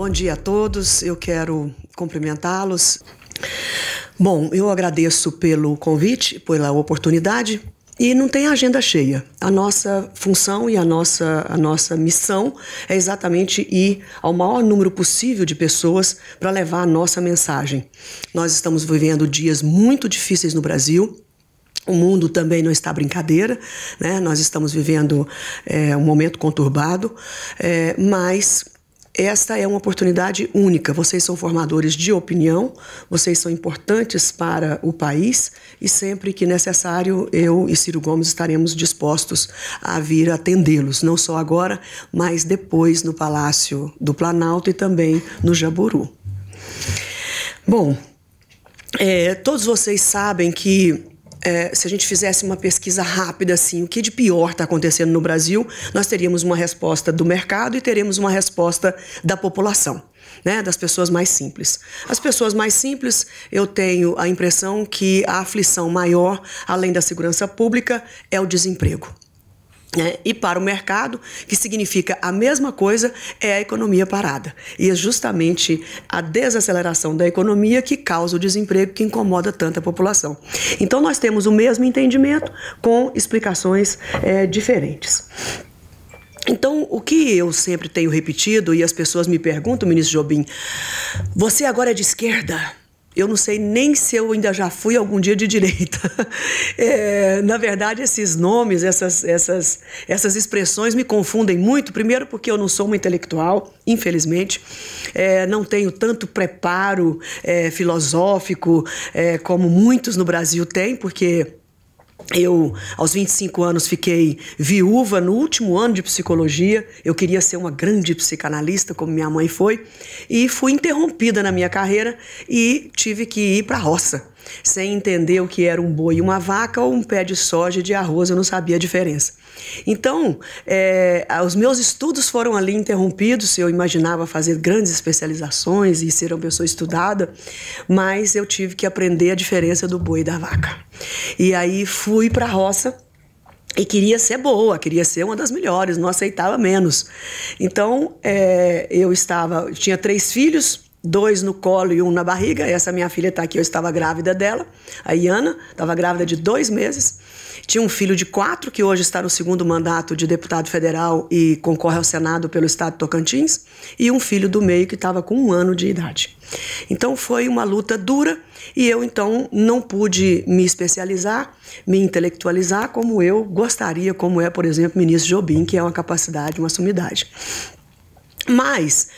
Bom dia a todos, eu quero cumprimentá-los. Bom, eu agradeço pelo convite, pela oportunidade e não tem agenda cheia. A nossa função e a nossa, a nossa missão é exatamente ir ao maior número possível de pessoas para levar a nossa mensagem. Nós estamos vivendo dias muito difíceis no Brasil. O mundo também não está brincadeira, né? Nós estamos vivendo é, um momento conturbado, é, mas esta é uma oportunidade única. Vocês são formadores de opinião, vocês são importantes para o país e sempre que necessário, eu e Ciro Gomes estaremos dispostos a vir atendê-los, não só agora, mas depois no Palácio do Planalto e também no Jaburu. Bom, é, todos vocês sabem que é, se a gente fizesse uma pesquisa rápida assim, o que de pior está acontecendo no Brasil, nós teríamos uma resposta do mercado e teremos uma resposta da população. Né, das pessoas mais simples. As pessoas mais simples, eu tenho a impressão que a aflição maior, além da segurança pública, é o desemprego. Né, e para o mercado, que significa a mesma coisa, é a economia parada. E é justamente a desaceleração da economia que causa o desemprego que incomoda tanta população. Então, nós temos o mesmo entendimento com explicações é, diferentes. Então, o que eu sempre tenho repetido e as pessoas me perguntam, ministro Jobim, você agora é de esquerda? Eu não sei nem se eu ainda já fui algum dia de direita. É, na verdade, esses nomes, essas, essas, essas expressões me confundem muito. Primeiro, porque eu não sou uma intelectual, infelizmente. É, não tenho tanto preparo é, filosófico é, como muitos no Brasil têm, porque eu, aos 25 anos, fiquei viúva no último ano de psicologia. Eu queria ser uma grande psicanalista, como minha mãe foi, e fui interrompida na minha carreira e tive que ir para a roça sem entender o que era um boi e uma vaca ou um pé de soja e de arroz, eu não sabia a diferença. Então, é, os meus estudos foram ali interrompidos, eu imaginava fazer grandes especializações e ser uma pessoa estudada, mas eu tive que aprender a diferença do boi e da vaca. E aí fui para a roça, e queria ser boa, queria ser uma das melhores, não aceitava menos. Então, é, eu estava, tinha três filhos, dois no colo e um na barriga. Essa minha filha está aqui, eu estava grávida dela, a Iana, estava grávida de dois meses. Tinha um filho de quatro, que hoje está no segundo mandato de deputado federal e concorre ao Senado pelo estado de Tocantins, e um filho do meio que estava com um ano de idade. Então foi uma luta dura e eu então não pude me especializar, me intelectualizar como eu gostaria, como é, por exemplo, o ministro Jobim, que é uma capacidade, uma sumidade. Mas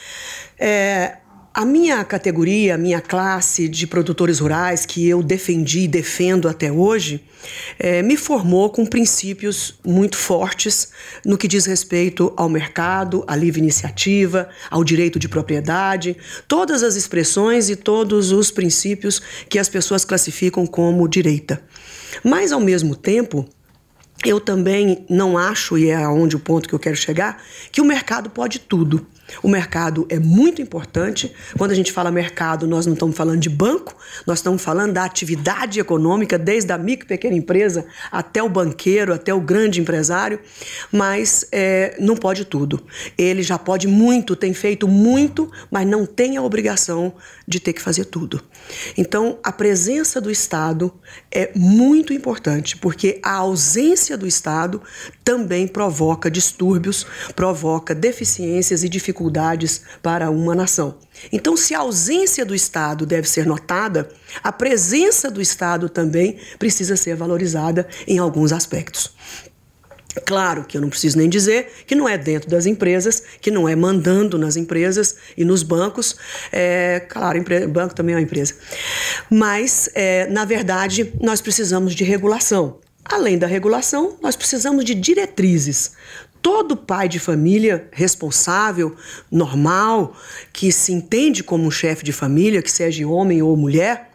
é, a minha categoria, a minha classe de produtores rurais que eu defendi e defendo até hoje, é, me formou com princípios muito fortes no que diz respeito ao mercado, à livre iniciativa, ao direito de propriedade, todas as expressões e todos os princípios que as pessoas classificam como direita. Mas, ao mesmo tempo, eu também não acho, e é aonde o ponto que eu quero chegar, que o mercado pode tudo. O mercado é muito importante. Quando a gente fala mercado, nós não estamos falando de banco, nós estamos falando da atividade econômica, desde a micro e pequena empresa até o banqueiro, até o grande empresário, mas é, não pode tudo. Ele já pode muito, tem feito muito, mas não tem a obrigação de ter que fazer tudo. Então, a presença do Estado é muito importante, porque a ausência do Estado também provoca distúrbios, provoca deficiências e dificuldades para uma nação. Então, se a ausência do Estado deve ser notada, a presença do Estado também precisa ser valorizada em alguns aspectos. Claro que eu não preciso nem dizer que não é dentro das empresas, que não é mandando nas empresas e nos bancos. É, claro, banco também é uma empresa. Mas, é, na verdade, nós precisamos de regulação. Além da regulação, nós precisamos de diretrizes. Todo pai de família responsável, normal, que se entende como um chefe de família, que seja homem ou mulher,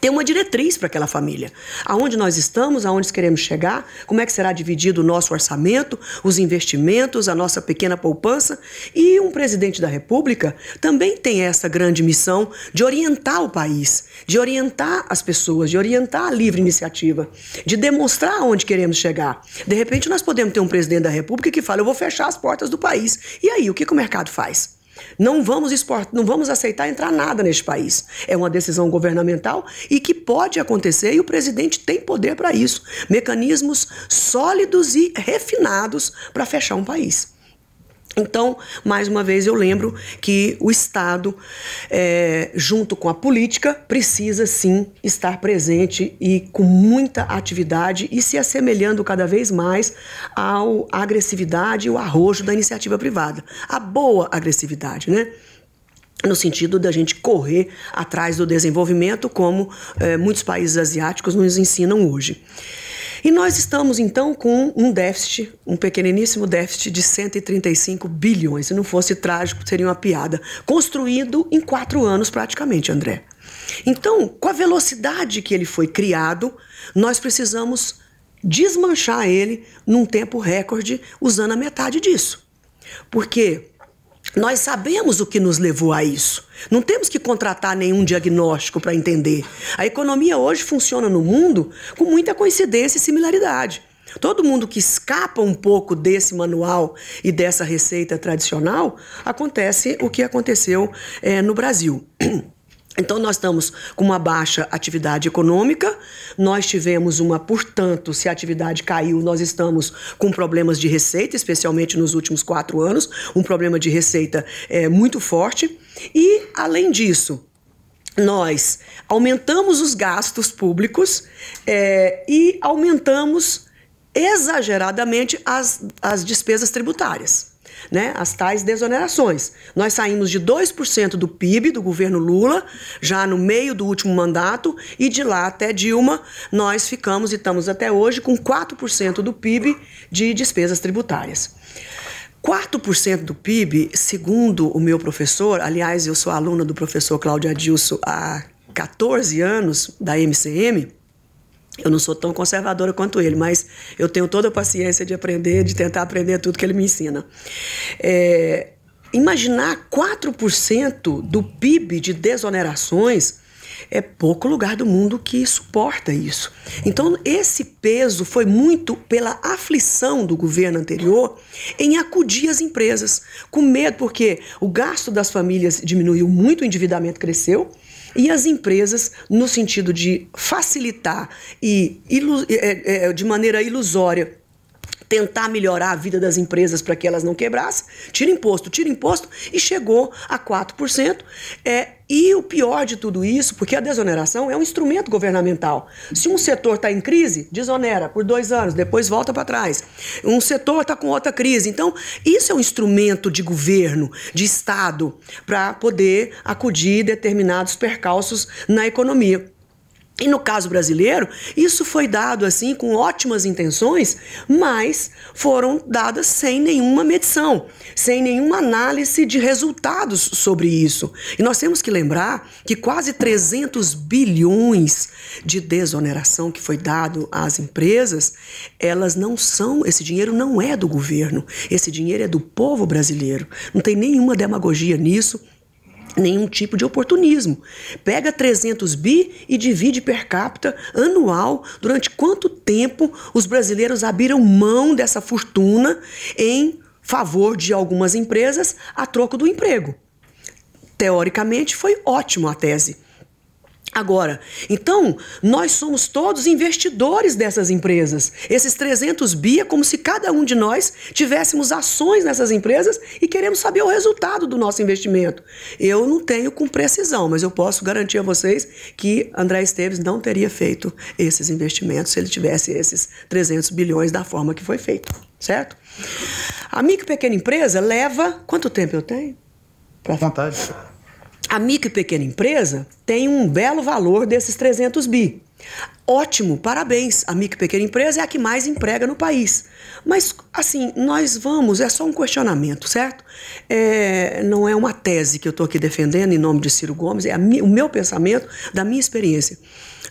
ter uma diretriz para aquela família. Aonde nós estamos, aonde queremos chegar, como é que será dividido o nosso orçamento, os investimentos, a nossa pequena poupança. E um presidente da República também tem essa grande missão de orientar o país, de orientar as pessoas, de orientar a livre iniciativa, de demonstrar aonde queremos chegar. De repente, nós podemos ter um presidente da República que fala: eu vou fechar as portas do país. E aí, o que, que o mercado faz? Não vamos exportar, não vamos aceitar entrar nada neste país. É uma decisão governamental e que pode acontecer e o presidente tem poder para isso. Mecanismos sólidos e refinados para fechar um país. Então, mais uma vez, eu lembro que o Estado, é, junto com a política, precisa sim estar presente e com muita atividade e se assemelhando cada vez mais à agressividade e o arrojo da iniciativa privada. A boa agressividade, né? no sentido da gente correr atrás do desenvolvimento, como é, muitos países asiáticos nos ensinam hoje. E nós estamos então com um déficit, um pequeniníssimo déficit de 135 bilhões. Se não fosse trágico, seria uma piada. Construído em quatro anos praticamente, André. Então, com a velocidade que ele foi criado, nós precisamos desmanchar ele num tempo recorde usando a metade disso. Porque nós sabemos o que nos levou a isso. Não temos que contratar nenhum diagnóstico para entender. A economia hoje funciona no mundo com muita coincidência e similaridade. Todo mundo que escapa um pouco desse manual e dessa receita tradicional, acontece o que aconteceu é, no Brasil. Então, nós estamos com uma baixa atividade econômica, nós tivemos uma, portanto, se a atividade caiu, nós estamos com problemas de receita, especialmente nos últimos quatro anos, um problema de receita é, muito forte. E, além disso, nós aumentamos os gastos públicos é, e aumentamos exageradamente as, as despesas tributárias né, as tais desonerações. Nós saímos de 2% do PIB do governo Lula, já no meio do último mandato, e de lá até Dilma, nós ficamos e estamos até hoje com 4% do PIB de despesas tributárias. 4% do PIB, segundo o meu professor, aliás, eu sou aluna do professor Cláudio Adilson há 14 anos da MCM, eu não sou tão conservadora quanto ele, mas eu tenho toda a paciência de aprender, de tentar aprender tudo que ele me ensina. É, imaginar 4% do PIB de desonerações é pouco lugar do mundo que suporta isso. Então, esse peso foi muito pela aflição do governo anterior em acudir as empresas, com medo, porque o gasto das famílias diminuiu muito, o endividamento cresceu, e as empresas, no sentido de facilitar e é, é, é, de maneira ilusória tentar melhorar a vida das empresas para que elas não quebrassem, tira imposto, tira imposto e chegou a 4%. É, e o pior de tudo isso, porque a desoneração é um instrumento governamental. Se um setor está em crise, desonera por dois anos, depois volta para trás. Um setor está com outra crise. Então, isso é um instrumento de governo, de Estado, para poder acudir determinados percalços na economia. E no caso brasileiro, isso foi dado assim com ótimas intenções, mas foram dadas sem nenhuma medição, sem nenhuma análise de resultados sobre isso. E nós temos que lembrar que quase 300 bilhões de desoneração que foi dado às empresas, elas não são, esse dinheiro não é do governo, esse dinheiro é do povo brasileiro. Não tem nenhuma demagogia nisso nenhum tipo de oportunismo. Pega 300 bi e divide per capita anual durante quanto tempo os brasileiros abriram mão dessa fortuna em favor de algumas empresas a troco do emprego. Teoricamente foi ótimo a tese, Agora, então, nós somos todos investidores dessas empresas. Esses 300 bi é como se cada um de nós tivéssemos ações nessas empresas e queremos saber o resultado do nosso investimento. Eu não tenho com precisão, mas eu posso garantir a vocês que André Esteves não teria feito esses investimentos se ele tivesse esses 300 bilhões da forma que foi feito, certo? A micro pequena empresa leva... Quanto tempo eu tenho? Pra... Vontade. A micro e pequena empresa tem um belo valor desses 300 bi. Ótimo, parabéns. A micro e pequena empresa é a que mais emprega no país. Mas, assim, nós vamos, é só um questionamento, certo? É, não é uma tese que eu estou aqui defendendo em nome de Ciro Gomes, é a, o meu pensamento, da minha experiência.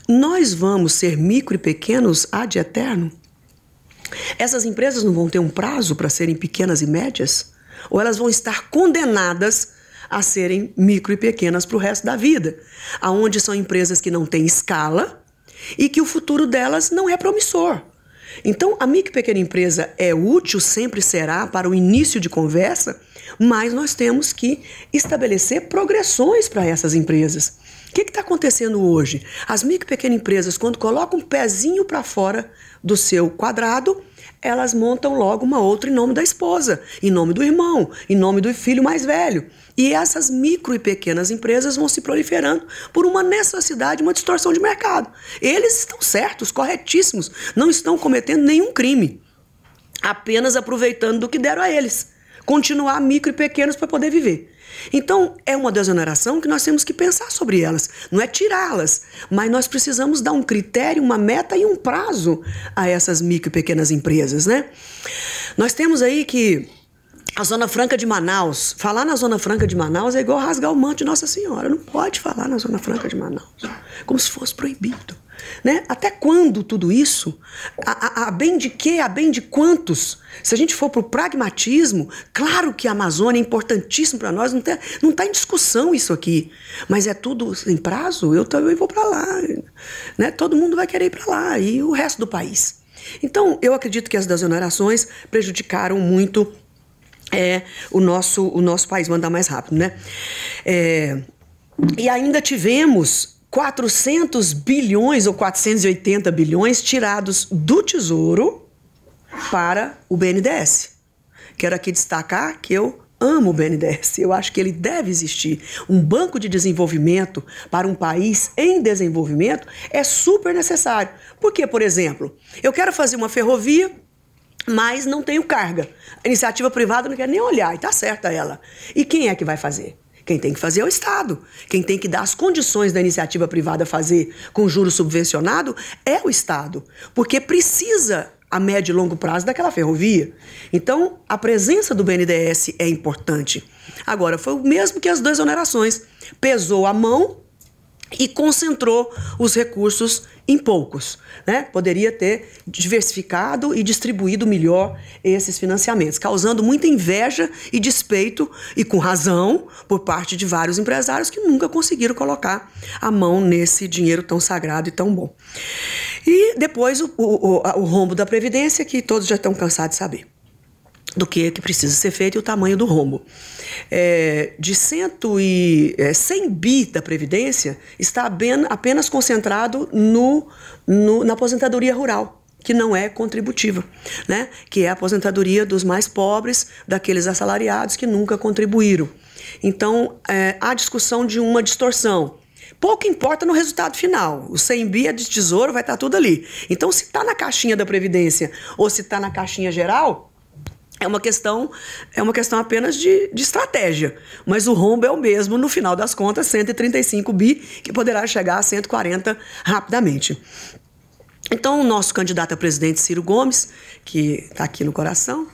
Nós vamos ser micro e pequenos ad eterno? Essas empresas não vão ter um prazo para serem pequenas e médias? Ou elas vão estar condenadas a serem micro e pequenas para o resto da vida, aonde são empresas que não têm escala e que o futuro delas não é promissor. Então, a micro e pequena empresa é útil, sempre será para o início de conversa, mas nós temos que estabelecer progressões para essas empresas. O que está acontecendo hoje? As micro e pequenas empresas, quando colocam um pezinho para fora do seu quadrado, elas montam logo uma outra em nome da esposa, em nome do irmão, em nome do filho mais velho. E essas micro e pequenas empresas vão se proliferando por uma necessidade, uma distorção de mercado. Eles estão certos, corretíssimos, não estão cometendo nenhum crime, apenas aproveitando do que deram a eles. Continuar micro e pequenos para poder viver. Então, é uma desoneração que nós temos que pensar sobre elas, não é tirá-las, mas nós precisamos dar um critério, uma meta e um prazo a essas micro e pequenas empresas, né? Nós temos aí que a Zona Franca de Manaus. Falar na Zona Franca de Manaus é igual rasgar o manto de Nossa Senhora. Não pode falar na Zona Franca de Manaus. Como se fosse proibido. Né? Até quando tudo isso? A, a, a bem de quê? A bem de quantos? Se a gente for para o pragmatismo, claro que a Amazônia é importantíssimo para nós, não está não tá em discussão isso aqui. Mas é tudo em prazo? Eu também vou para lá. Né? Todo mundo vai querer ir para lá e o resto do país. Então, eu acredito que as desonerações prejudicaram muito é, o, nosso, o nosso país, mandar mais rápido, né? É, e ainda tivemos 400 bilhões ou 480 bilhões tirados do Tesouro para o BNDES. Quero aqui destacar que eu amo o BNDES, eu acho que ele deve existir. Um banco de desenvolvimento para um país em desenvolvimento é super necessário. Porque, por exemplo, eu quero fazer uma ferrovia mas não tenho carga. A iniciativa privada não quer nem olhar, e está certa ela. E quem é que vai fazer? Quem tem que fazer é o Estado. Quem tem que dar as condições da iniciativa privada fazer com juros subvencionado é o Estado. Porque precisa, a médio e longo prazo, daquela ferrovia. Então, a presença do BNDES é importante. Agora, foi o mesmo que as duas onerações. Pesou a mão e concentrou os recursos em poucos. Né? Poderia ter diversificado e distribuído melhor esses financiamentos, causando muita inveja e despeito, e com razão, por parte de vários empresários que nunca conseguiram colocar a mão nesse dinheiro tão sagrado e tão bom. E depois o, o, o, o rombo da Previdência, que todos já estão cansados de saber do que, que precisa ser feito e o tamanho do rombo. É, de cento e, é, 100 bi da Previdência está apenas concentrado no, no, na aposentadoria rural, que não é contributiva, né? que é a aposentadoria dos mais pobres, daqueles assalariados que nunca contribuíram. Então, é, há discussão de uma distorção. Pouco importa no resultado final. O 100 bi é de tesouro, vai estar tá tudo ali. Então, se está na caixinha da Previdência ou se está na caixinha geral, é uma questão, é uma questão apenas de, de, estratégia. Mas o rombo é o mesmo, no final das contas, 135 bi, que poderá chegar a 140 rapidamente. Então, o nosso candidato a é presidente, Ciro Gomes, que está aqui no coração,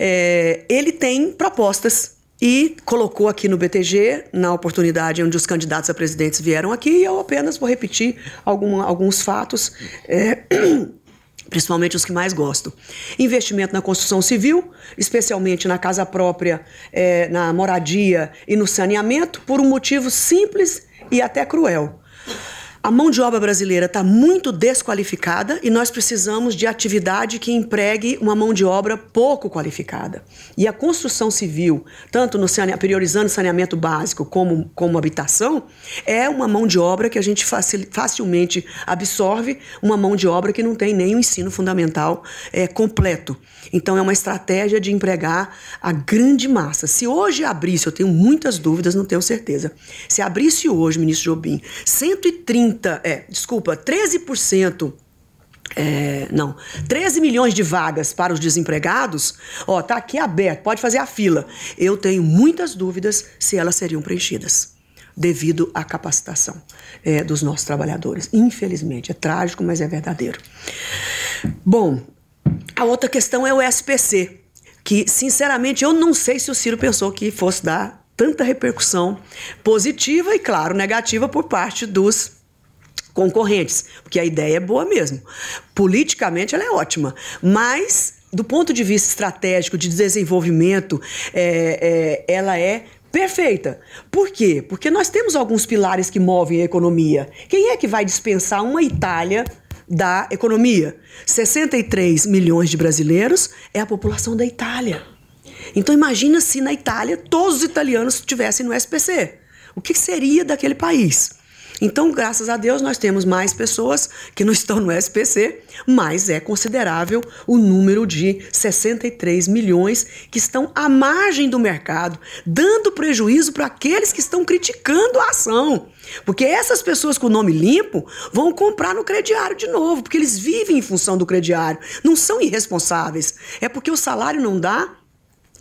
é, ele tem propostas e colocou aqui no BTG, na oportunidade onde os candidatos a presidentes vieram aqui, e eu apenas vou repetir algum, alguns fatos. É, principalmente os que mais gostam. Investimento na construção civil, especialmente na casa própria, é, na moradia e no saneamento, por um motivo simples e até cruel. A mão de obra brasileira está muito desqualificada e nós precisamos de atividade que empregue uma mão de obra pouco qualificada. E a construção civil, tanto no sane... priorizando saneamento básico como, como habitação, é uma mão de obra que a gente facil... facilmente absorve, uma mão de obra que não tem nem o ensino fundamental é, completo. Então é uma estratégia de empregar a grande massa. Se hoje abrisse, eu tenho muitas dúvidas, não tenho certeza. Se abrisse hoje, ministro Jobim, 130 30, é, desculpa, 13%. É, não, 13 milhões de vagas para os desempregados, ó, tá aqui aberto, pode fazer a fila. Eu tenho muitas dúvidas se elas seriam preenchidas devido à capacitação é, dos nossos trabalhadores. Infelizmente, é trágico, mas é verdadeiro. Bom, a outra questão é o SPC, que sinceramente eu não sei se o Ciro pensou que fosse dar tanta repercussão positiva e, claro, negativa por parte dos concorrentes, porque a ideia é boa mesmo. Politicamente ela é ótima, mas do ponto de vista estratégico, de desenvolvimento, é, é, ela é perfeita. Por quê? Porque nós temos alguns pilares que movem a economia. Quem é que vai dispensar uma Itália da economia? 63 milhões de brasileiros é a população da Itália. Então imagina se na Itália todos os italianos estivessem no SPC. O que seria daquele país? Então, graças a Deus, nós temos mais pessoas que não estão no SPC, mas é considerável o número de 63 milhões que estão à margem do mercado, dando prejuízo para aqueles que estão criticando a ação. Porque essas pessoas com o nome limpo vão comprar no crediário de novo, porque eles vivem em função do crediário, não são irresponsáveis. É porque o salário não dá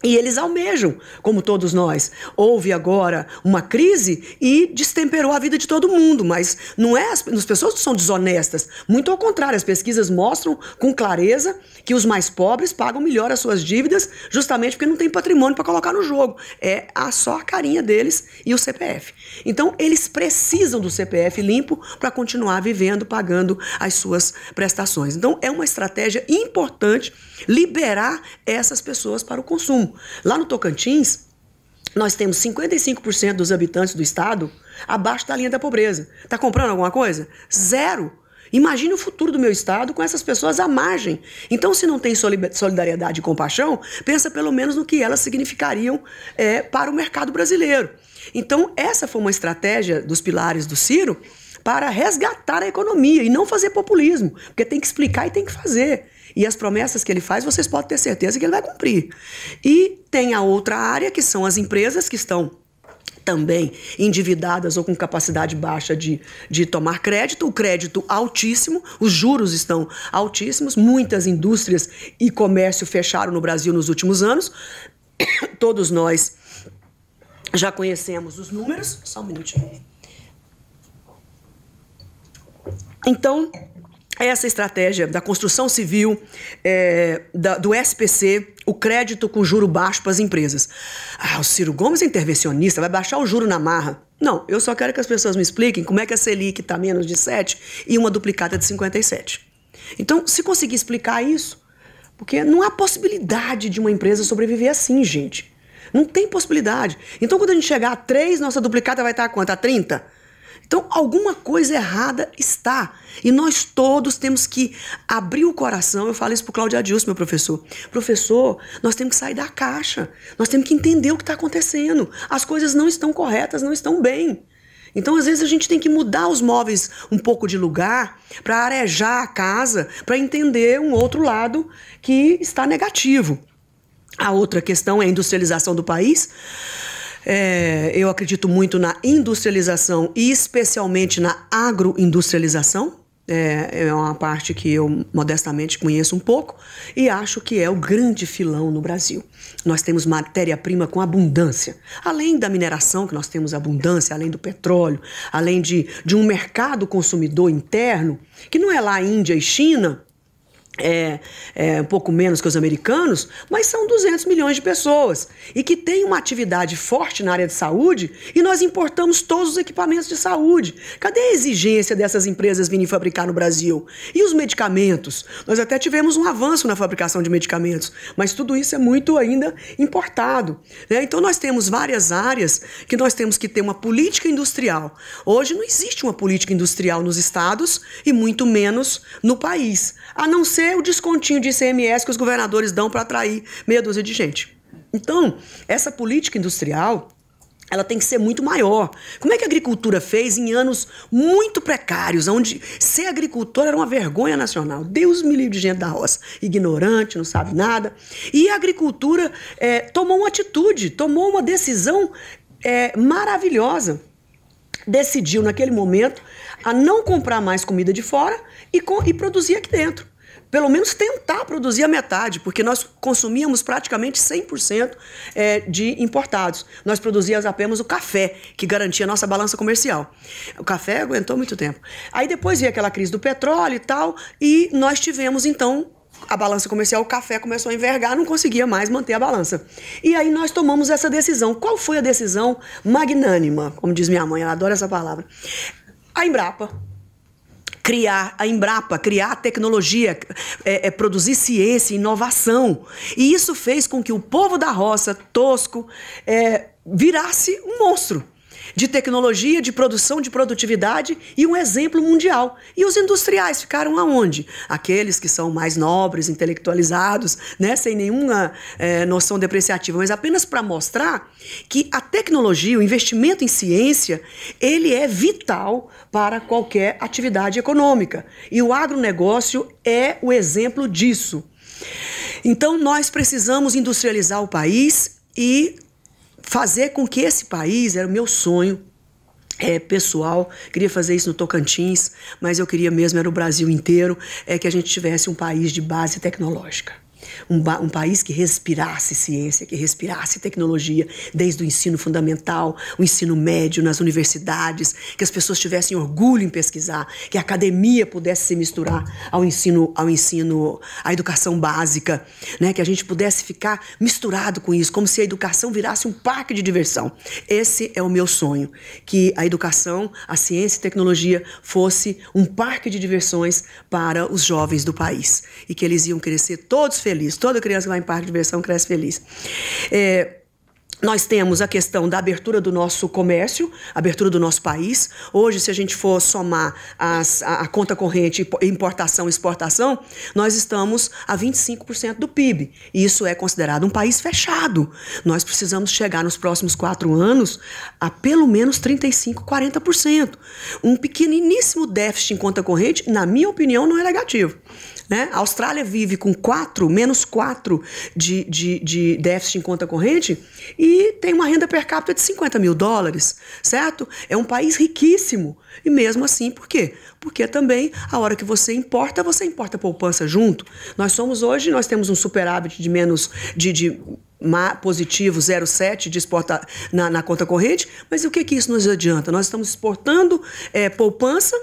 e eles almejam, como todos nós. Houve agora uma crise e destemperou a vida de todo mundo, mas não é as, as pessoas são desonestas. Muito ao contrário, as pesquisas mostram com clareza que os mais pobres pagam melhor as suas dívidas, justamente porque não tem patrimônio para colocar no jogo. É a, só a carinha deles e o CPF. Então, eles precisam do CPF limpo para continuar vivendo, pagando as suas prestações. Então, é uma estratégia importante liberar essas pessoas para o consumo. Lá no Tocantins, nós temos 55% dos habitantes do estado abaixo da linha da pobreza. Está comprando alguma coisa? Zero. Imagine o futuro do meu estado com essas pessoas à margem. Então, se não tem solidariedade e compaixão, pensa pelo menos no que elas significariam é, para o mercado brasileiro. Então, essa foi uma estratégia dos pilares do Ciro para resgatar a economia e não fazer populismo, porque tem que explicar e tem que fazer. E as promessas que ele faz, vocês podem ter certeza que ele vai cumprir. E tem a outra área, que são as empresas que estão também endividadas ou com capacidade baixa de, de tomar crédito, o crédito altíssimo, os juros estão altíssimos, muitas indústrias e comércio fecharam no Brasil nos últimos anos. Todos nós já conhecemos os números. Só um minutinho. Então, essa estratégia da construção civil, é, da, do SPC, o crédito com juro baixo para as empresas. Ah, o Ciro Gomes é intervencionista, vai baixar o juro na marra. Não, eu só quero que as pessoas me expliquem como é que a Selic está menos de 7 e uma duplicada de 57. Então, se conseguir explicar isso, porque não há possibilidade de uma empresa sobreviver assim, gente. Não tem possibilidade. Então, quando a gente chegar a 3, nossa duplicada vai estar a quanto? A 30? Então, alguma coisa errada está. E nós todos temos que abrir o coração. Eu falo isso para o Cláudio Adius, meu professor. Professor, nós temos que sair da caixa. Nós temos que entender o que está acontecendo. As coisas não estão corretas, não estão bem. Então, às vezes, a gente tem que mudar os móveis um pouco de lugar para arejar a casa, para entender um outro lado que está negativo. A outra questão é a industrialização do país. É, eu acredito muito na industrialização e especialmente na agroindustrialização. É, é uma parte que eu modestamente conheço um pouco e acho que é o grande filão no Brasil. Nós temos matéria-prima com abundância. Além da mineração, que nós temos abundância, além do petróleo, além de, de um mercado consumidor interno, que não é lá Índia e China, é, é, um pouco menos que os americanos, mas são 200 milhões de pessoas e que tem uma atividade forte na área de saúde e nós importamos todos os equipamentos de saúde. Cadê a exigência dessas empresas virem fabricar no Brasil? E os medicamentos? Nós até tivemos um avanço na fabricação de medicamentos, mas tudo isso é muito ainda importado. Né? Então nós temos várias áreas que nós temos que ter uma política industrial. Hoje não existe uma política industrial nos estados e muito menos no país, a não ser ser o descontinho de ICMS que os governadores dão para atrair meia dúzia de gente. Então, essa política industrial ela tem que ser muito maior. Como é que a agricultura fez em anos muito precários, onde ser agricultor era uma vergonha nacional? Deus me livre de gente da roça, ignorante, não sabe nada. E a agricultura é, tomou uma atitude, tomou uma decisão é, maravilhosa. Decidiu naquele momento a não comprar mais comida de fora e, com, e produzir aqui dentro pelo menos tentar produzir a metade, porque nós consumíamos praticamente 100% é, de importados. Nós produzíamos apenas o café, que garantia a nossa balança comercial. O café aguentou muito tempo. Aí depois veio aquela crise do petróleo e tal, e nós tivemos então a balança comercial, o café começou a envergar, não conseguia mais manter a balança. E aí nós tomamos essa decisão. Qual foi a decisão magnânima? Como diz minha mãe, ela adora essa palavra. A Embrapa criar a Embrapa, criar a tecnologia, é, é, produzir ciência, inovação. E isso fez com que o povo da roça, tosco, é, virasse um monstro de tecnologia, de produção, de produtividade e um exemplo mundial. E os industriais ficaram aonde? Aqueles que são mais nobres, intelectualizados, né, sem nenhuma é, noção depreciativa, mas apenas para mostrar que a tecnologia, o investimento em ciência, ele é vital para qualquer atividade econômica. E o agronegócio é o exemplo disso. Então, nós precisamos industrializar o país e fazer com que esse país, era o meu sonho, é, pessoal, queria fazer isso no Tocantins, mas eu queria mesmo, era o Brasil inteiro, é que a gente tivesse um país de base tecnológica. Um, um, país que respirasse ciência, que respirasse tecnologia, desde o ensino fundamental, o ensino médio, nas universidades, que as pessoas tivessem orgulho em pesquisar, que a academia pudesse se misturar ao ensino, ao ensino, à educação básica, né? Que a gente pudesse ficar misturado com isso, como se a educação virasse um parque de diversão. Esse é o meu sonho, que a educação, a ciência e tecnologia fosse um parque de diversões para os jovens do país e que eles iam crescer todos felizes feliz. Toda criança que vai em parque de diversão cresce feliz. É, nós temos a questão da abertura do nosso comércio, abertura do nosso país. Hoje, se a gente for somar as, a, a, conta corrente importação e exportação, nós estamos a 25% do PIB. E isso é considerado um país fechado. Nós precisamos chegar nos próximos quatro anos a pelo menos 35%, 40%. Um pequeniníssimo déficit em conta corrente, na minha opinião, não é negativo. Né? A Austrália vive com 4, menos 4 de, de, de déficit em conta corrente e tem uma renda per capita de 50 mil dólares, certo? É um país riquíssimo. E mesmo assim, por quê? Porque também a hora que você importa, você importa poupança junto. Nós somos hoje, nós temos um superávit de menos de, de positivo 0,7 de exportar na, na, conta corrente, mas o que, que isso nos adianta? Nós estamos exportando é, poupança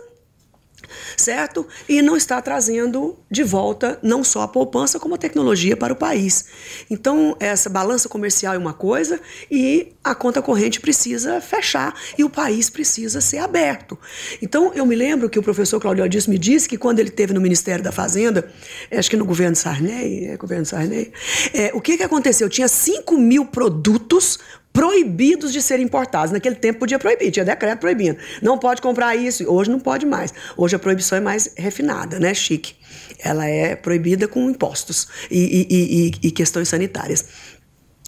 certo? E não está trazendo de volta não só a poupança, como a tecnologia para o país. Então, essa balança comercial é uma coisa e a conta corrente precisa fechar e o país precisa ser aberto. Então, eu me lembro que o professor Claudio Adis me disse que quando ele teve no Ministério da Fazenda, é, acho que no governo Sarney, é, governo Sarney, é, o que, que aconteceu? Tinha 5 mil produtos proibidos de serem importados. Naquele tempo podia proibir, tinha decreto proibindo. Não pode comprar isso, hoje não pode mais. Hoje a proibição é mais refinada, né? Chique. Ela é proibida com impostos e, e, e, e questões sanitárias.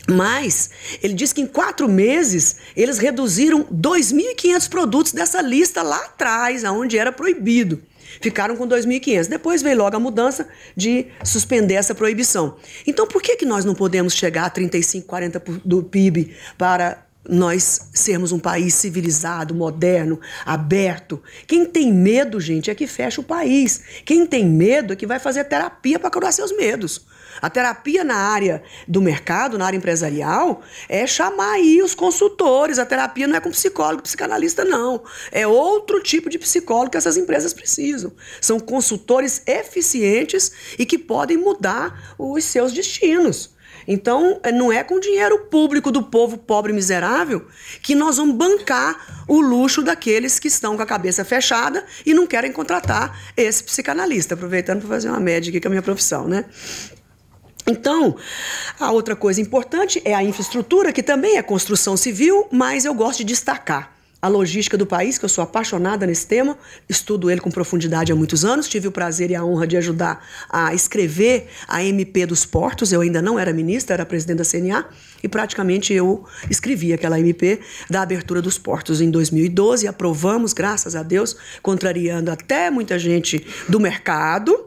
Mas ele diz que em quatro meses eles reduziram 2.500 produtos dessa lista lá atrás, onde era proibido. Ficaram com 2.500. Depois veio logo a mudança de suspender essa proibição. Então, por que, que nós não podemos chegar a 35, 40 do PIB para nós sermos um país civilizado, moderno, aberto. Quem tem medo, gente, é que fecha o país. Quem tem medo é que vai fazer terapia para curar seus medos. A terapia na área do mercado, na área empresarial, é chamar aí os consultores. A terapia não é com psicólogo, psicanalista, não. É outro tipo de psicólogo que essas empresas precisam. São consultores eficientes e que podem mudar os seus destinos. Então, é, não é com dinheiro público do povo pobre e miserável que nós vamos bancar o luxo daqueles que estão com a cabeça fechada e não querem contratar esse psicanalista. Aproveitando para fazer uma média aqui com a minha profissão, né? Então, a outra coisa importante é a infraestrutura, que também é construção civil, mas eu gosto de destacar a logística do país, que eu sou apaixonada nesse tema, estudo ele com profundidade há muitos anos, tive o prazer e a honra de ajudar a escrever a MP dos portos, eu ainda não era ministra, era presidente da CNA, e praticamente eu escrevi aquela MP da abertura dos portos em 2012, aprovamos, graças a Deus, contrariando até muita gente do mercado,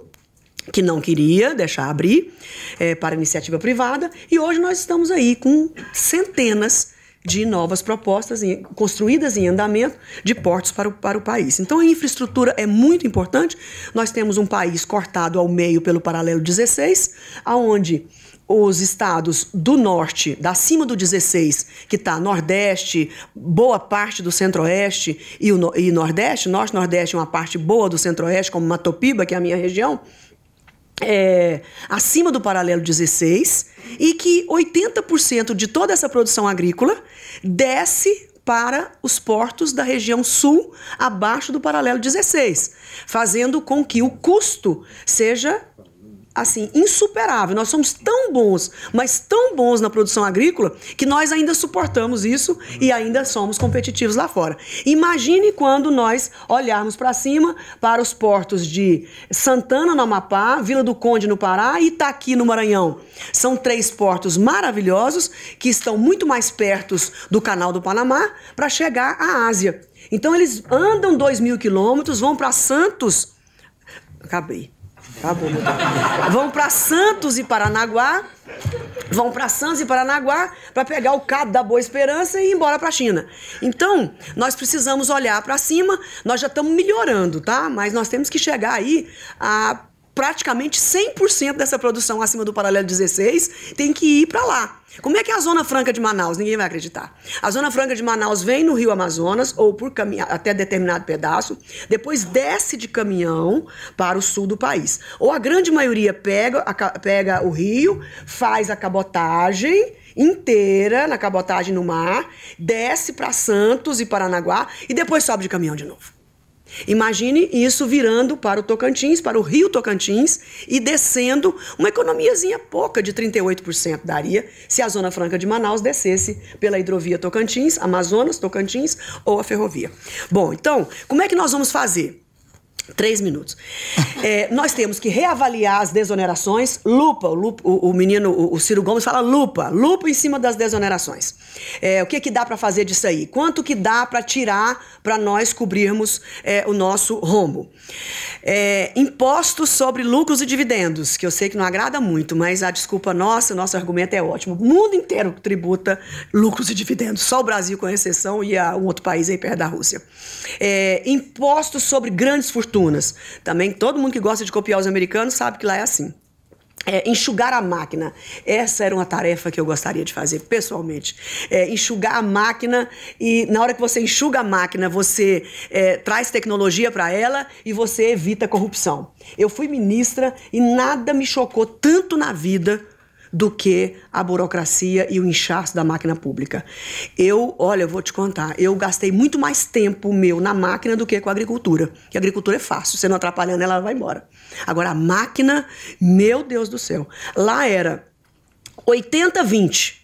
que não queria deixar abrir é, para iniciativa privada, e hoje nós estamos aí com centenas de novas propostas em, construídas em andamento de portos para o, para o país. Então a infraestrutura é muito importante. Nós temos um país cortado ao meio pelo paralelo 16, aonde os estados do norte, da cima do 16, que está nordeste, boa parte do centro-oeste e, o, e nordeste, norte-nordeste, é uma parte boa do centro-oeste, como Matopiba, que é a minha região, é, acima do paralelo 16 e que 80% de toda essa produção agrícola desce para os portos da região sul, abaixo do paralelo 16, fazendo com que o custo seja assim, insuperável. Nós somos tão bons, mas tão bons na produção agrícola, que nós ainda suportamos isso e ainda somos competitivos lá fora. Imagine quando nós olharmos para cima, para os portos de Santana no Amapá, Vila do Conde no Pará e Itaqui no Maranhão. São três portos maravilhosos que estão muito mais perto do Canal do Panamá para chegar à Ásia. Então eles andam dois mil quilômetros, vão para Santos. Acabei. Tá bom, Vão para Santos e Paranaguá. Vão para Santos e Paranaguá para pegar o cabo da Boa Esperança e ir embora para a China. Então, nós precisamos olhar para cima. Nós já estamos melhorando, tá? Mas nós temos que chegar aí a praticamente 100% dessa produção acima do paralelo 16 tem que ir para lá. Como é que é a Zona Franca de Manaus? Ninguém vai acreditar. A Zona Franca de Manaus vem no Rio Amazonas, ou por caminhar até determinado pedaço, depois desce de caminhão para o sul do país. Ou a grande maioria pega, a, pega o rio, faz a cabotagem inteira na cabotagem no mar, desce para Santos e Paranaguá e depois sobe de caminhão de novo. Imagine isso virando para o Tocantins, para o Rio Tocantins e descendo uma economiazinha pouca de 38% daria se a Zona Franca de Manaus descesse pela hidrovia Tocantins, Amazonas, Tocantins ou a ferrovia. Bom, então, como é que nós vamos fazer? Três minutos. É, nós temos que reavaliar as desonerações. Lupa, o, lupa, o, o menino, o, o, Ciro Gomes fala lupa, lupa em cima das desonerações. É, o que, que dá para fazer disso aí? Quanto que dá para tirar para nós cobrirmos é, o nosso rombo? É, impostos sobre lucros e dividendos, que eu sei que não agrada muito, mas a desculpa nossa, o nosso argumento é ótimo. O mundo inteiro tributa lucros e dividendos, só o Brasil com exceção e a, um outro país aí perto da Rússia. É, impostos sobre grandes fortunas fortunas. Também todo mundo que gosta de copiar os americanos sabe que lá é assim. É, enxugar a máquina. Essa era uma tarefa que eu gostaria de fazer pessoalmente. É, enxugar a máquina e na hora que você enxuga a máquina, você é, traz tecnologia para ela e você evita a corrupção. Eu fui ministra e nada me chocou tanto na vida do que a burocracia e o inchaço da máquina pública. Eu, olha, eu vou te contar, eu gastei muito mais tempo meu na máquina do que com a agricultura. E a agricultura é fácil, você não atrapalhando, ela vai embora. Agora, a máquina, meu Deus do céu. Lá era 80-20.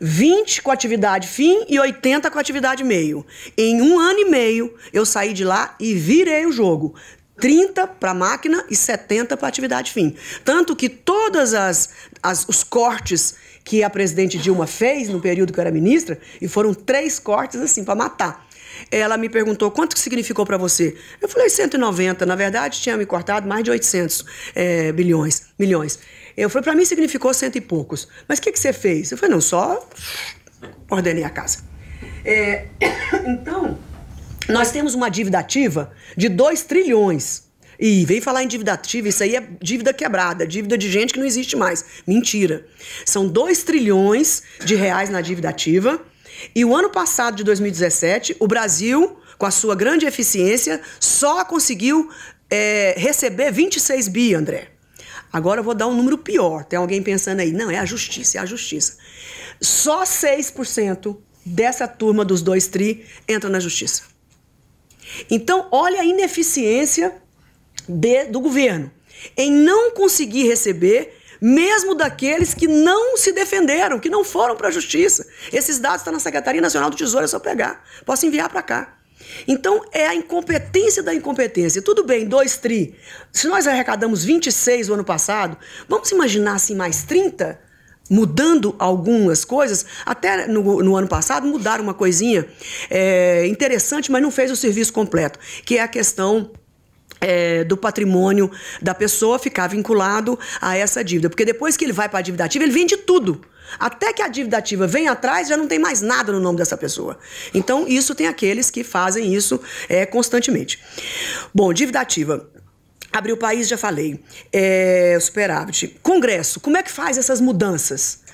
20 com atividade fim e 80 com atividade meio. Em um ano e meio, eu saí de lá e virei o jogo. 30 para máquina e 70 para atividade fim. Tanto que todas as, as, os cortes que a presidente Dilma fez no período que eu era ministra, e foram três cortes assim para matar. Ela me perguntou quanto que significou para você. Eu falei 190. Na verdade, tinha me cortado mais de 800 é, eh, bilhões, milhões. Eu falei, para mim significou cento e poucos. Mas o que, que você fez? Eu falei, não, só ordenei a casa. É, então, nós temos uma dívida ativa de 2 trilhões. E vem falar em dívida ativa, isso aí é dívida quebrada, dívida de gente que não existe mais. Mentira. São 2 trilhões de reais na dívida ativa. E o ano passado, de 2017, o Brasil, com a sua grande eficiência, só conseguiu é, receber 26 bi, André. Agora eu vou dar um número pior. Tem alguém pensando aí, não, é a justiça, é a justiça. Só 6% dessa turma dos dois tri entra na justiça. Então, olha a ineficiência de, do governo em não conseguir receber, mesmo daqueles que não se defenderam, que não foram para a justiça. Esses dados estão tá na Secretaria Nacional do Tesouro, é só pegar. Posso enviar para cá. Então, é a incompetência da incompetência. Tudo bem, dois tri. Se nós arrecadamos 26 o ano passado, vamos imaginar assim mais 30? mudando algumas coisas. Até no, no, ano passado mudaram uma coisinha é, interessante, mas não fez o serviço completo, que é a questão. É, do patrimônio da pessoa ficar vinculado a essa dívida. Porque depois que ele vai para a dívida ativa, ele vende tudo. Até que a dívida ativa vem atrás, já não tem mais nada no nome dessa pessoa. Então, isso tem aqueles que fazem isso é, constantemente. Bom, dívida ativa. Abrir o país, já falei. É, superávit. Congresso, como é que faz essas mudanças?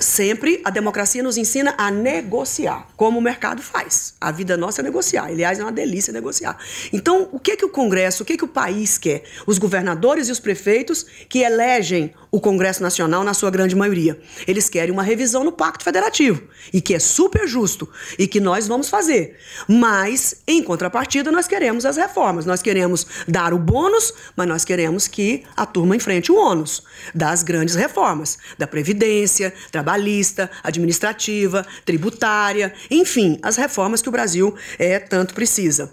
Sempre a democracia nos ensina a negociar, como o mercado faz. A vida nossa é negociar. Aliás, é uma delícia negociar. Então, o que é que o Congresso, o que é que o país quer? Os governadores e os prefeitos que elegem o Congresso Nacional na sua grande maioria. Eles querem uma revisão no Pacto Federativo, e que é super justo, e que nós vamos fazer. Mas, em contrapartida, nós queremos as reformas. Nós queremos dar o bônus, mas nós queremos que a turma enfrente o ônus das grandes reformas, da Previdência, trabalhista, administrativa, tributária, enfim, as reformas que o Brasil é, tanto precisa.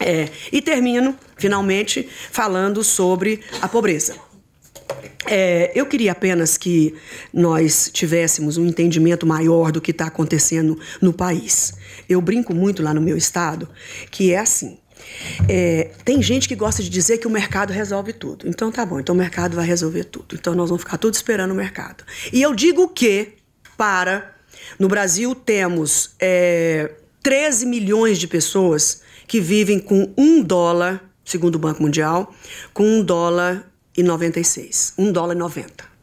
É, e termino, finalmente, falando sobre a pobreza. É, eu queria apenas que nós tivéssemos um entendimento maior do que está acontecendo no país. Eu brinco muito lá no meu estado que é assim. É, tem gente que gosta de dizer que o mercado resolve tudo. Então tá bom, então o mercado vai resolver tudo. Então nós vamos ficar tudo esperando o mercado. E eu digo que, para. No Brasil temos é, 13 milhões de pessoas que vivem com um dólar, segundo o Banco Mundial, com um dólar 1 dólar e 90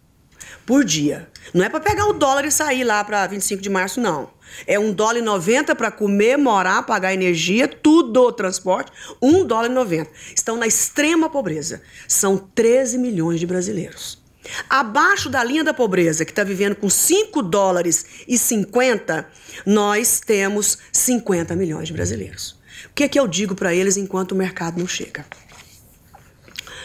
por dia. Não é para pegar o dólar e sair lá para 25 de março, não. É 1 dólar e 90 para comer, morar, pagar energia, tudo, transporte. 1 dólar e 90. Estão na extrema pobreza. São 13 milhões de brasileiros. Abaixo da linha da pobreza, que está vivendo com 5 dólares e 50, nós temos 50 milhões de brasileiros. O que é que eu digo para eles enquanto o mercado não chega?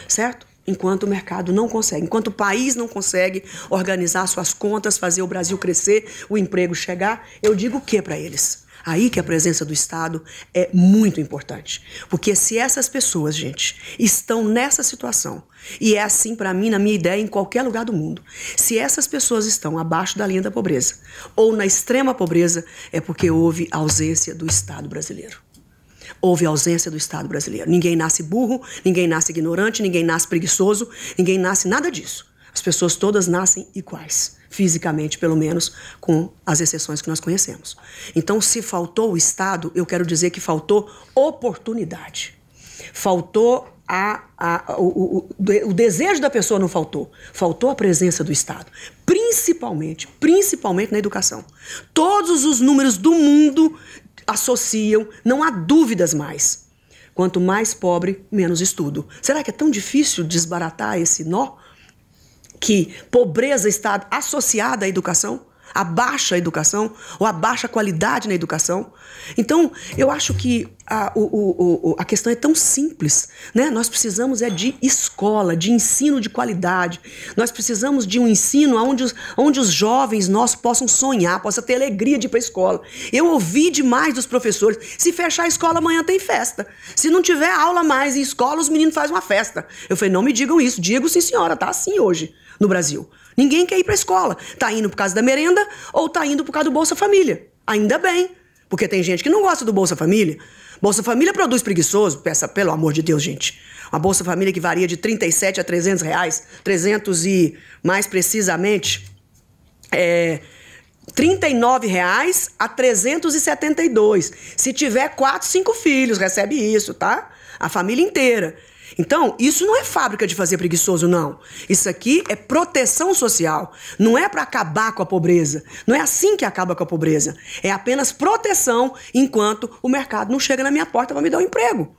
Certo? enquanto o mercado não consegue, enquanto o país não consegue organizar suas contas, fazer o Brasil crescer, o emprego chegar, eu digo o que para eles? Aí que a presença do Estado é muito importante. Porque se essas pessoas, gente, estão nessa situação, e é assim para mim, na minha ideia, em qualquer lugar do mundo, se essas pessoas estão abaixo da linha da pobreza ou na extrema pobreza, é porque houve ausência do Estado brasileiro houve ausência do Estado brasileiro. Ninguém nasce burro, ninguém nasce ignorante, ninguém nasce preguiçoso, ninguém nasce nada disso. As pessoas todas nascem iguais, fisicamente pelo menos, com as exceções que nós conhecemos. Então, se faltou o Estado, eu quero dizer que faltou oportunidade. Faltou a, a, o, o, o, desejo da pessoa não faltou, faltou a presença do Estado, principalmente, principalmente na educação. Todos os números do mundo associam, não há dúvidas mais. Quanto mais pobre, menos estudo. Será que é tão difícil desbaratar esse nó? Que pobreza está associada à educação? a baixa educação ou a baixa qualidade na educação. Então, eu acho que a, o, o, o, a questão é tão simples. Né? Nós precisamos é de escola, de ensino de qualidade. Nós precisamos de um ensino onde os, onde os jovens nós possam sonhar, possam ter alegria de ir para a escola. Eu ouvi demais dos professores, se fechar a escola amanhã tem festa. Se não tiver aula mais em escola, os meninos fazem uma festa. Eu falei, não me digam isso. Digo sim senhora, tá assim hoje no Brasil. Ninguém quer ir para a escola. Tá indo por causa da merenda ou tá indo por causa do Bolsa Família. Ainda bem, porque tem gente que não gosta do Bolsa Família. Bolsa Família produz preguiçoso, peça pelo amor de Deus, gente. Uma Bolsa Família que varia de 37 a 300 reais, 300 e mais precisamente é, 39 reais a 372. Se tiver quatro, cinco filhos, recebe isso, tá? A família inteira. Então, isso não é fábrica de fazer preguiçoso, não. Isso aqui é proteção social. Não é para acabar com a pobreza. Não é assim que acaba com a pobreza. É apenas proteção enquanto o mercado não chega na minha porta para me dar um emprego.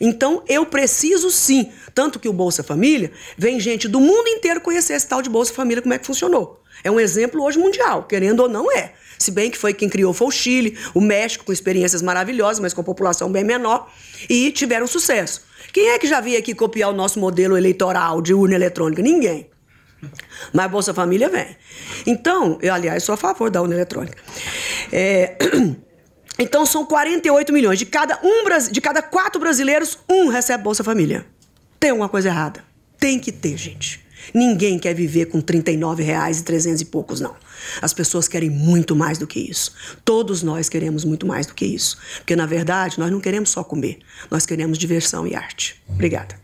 Então eu preciso sim. Tanto que o Bolsa Família vem gente do mundo inteiro conhecer esse tal de Bolsa Família, como é que funcionou. É um exemplo hoje mundial, querendo ou não é. Se bem que foi quem criou foi o Chile, o México, com experiências maravilhosas, mas com população bem menor, e tiveram sucesso. Quem é que já veio aqui copiar o nosso modelo eleitoral de urna eletrônica? Ninguém. Mas Bolsa Família vem. Então, eu, aliás, sou a favor da urna eletrônica. É, Então são 48 milhões. De cada, um, de cada quatro brasileiros, um recebe Bolsa Família. Tem alguma coisa errada. Tem que ter, gente. Ninguém quer viver com R$ 300 e poucos, não. As pessoas querem muito mais do que isso. Todos nós queremos muito mais do que isso. Porque, na verdade, nós não queremos só comer. Nós queremos diversão e arte. Obrigada.